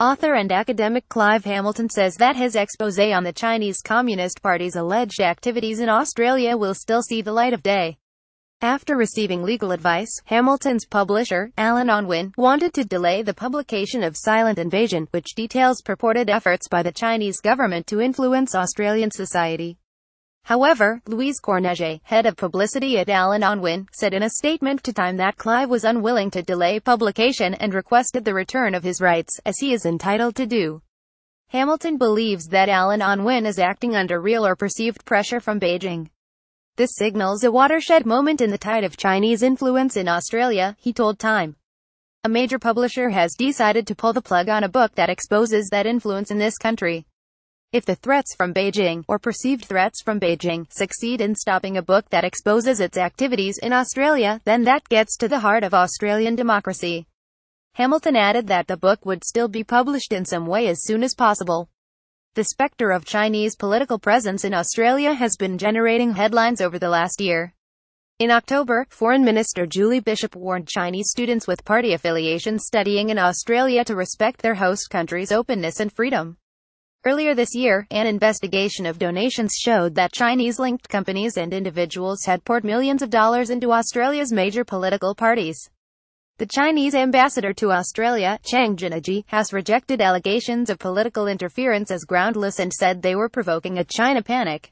Author and academic Clive Hamilton says that his exposé on the Chinese Communist Party's alleged activities in Australia will still see the light of day. After receiving legal advice, Hamilton's publisher, Alan Onwin, wanted to delay the publication of Silent Invasion, which details purported efforts by the Chinese government to influence Australian society. However, Louise Cornege, head of publicity at Allen Unwin, said in a statement to Time that Clive was unwilling to delay publication and requested the return of his rights, as he is entitled to do. Hamilton believes that Allen Unwin is acting under real or perceived pressure from Beijing. This signals a watershed moment in the tide of Chinese influence in Australia, he told Time. A major publisher has decided to pull the plug on a book that exposes that influence in this country. If the threats from Beijing, or perceived threats from Beijing, succeed in stopping a book that exposes its activities in Australia, then that gets to the heart of Australian democracy. Hamilton added that the book would still be published in some way as soon as possible. The specter of Chinese political presence in Australia has been generating headlines over the last year. In October, Foreign Minister Julie Bishop warned Chinese students with party affiliation studying in Australia to respect their host country's openness and freedom. Earlier this year, an investigation of donations showed that Chinese-linked companies and individuals had poured millions of dollars into Australia's major political parties. The Chinese ambassador to Australia, Chang Jinaji, has rejected allegations of political interference as groundless and said they were provoking a China panic.